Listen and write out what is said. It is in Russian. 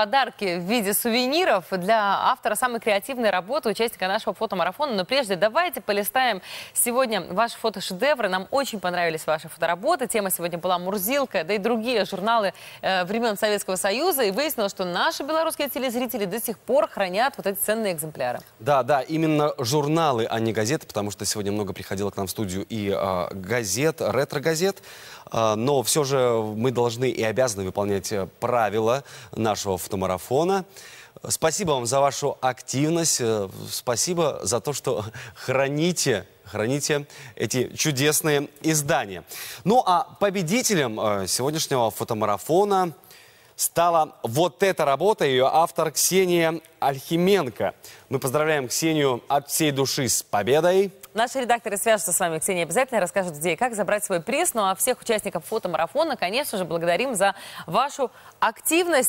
подарки в виде сувениров для автора самой креативной работы, участника нашего фотомарафона. Но прежде давайте полистаем сегодня ваши фотошедевры. Нам очень понравились ваши фотоработы. Тема сегодня была «Мурзилка», да и другие журналы э, времен Советского Союза. И выяснилось, что наши белорусские телезрители до сих пор хранят вот эти ценные экземпляры. Да, да, именно журналы, а не газеты, потому что сегодня много приходило к нам в студию и э, газет, ретро-газет. А, но все же мы должны и обязаны выполнять э, правила нашего фотомарафона. Спасибо вам за вашу активность. Э, спасибо за то, что храните храните эти чудесные издания. Ну а победителем э, сегодняшнего фотомарафона стала вот эта работа, ее автор Ксения Альхименко. Мы поздравляем Ксению от всей души с победой. Наши редакторы свяжутся с вами, Ксения, обязательно расскажут, где и как забрать свой приз. Ну а всех участников фотомарафона, конечно же, благодарим за вашу активность.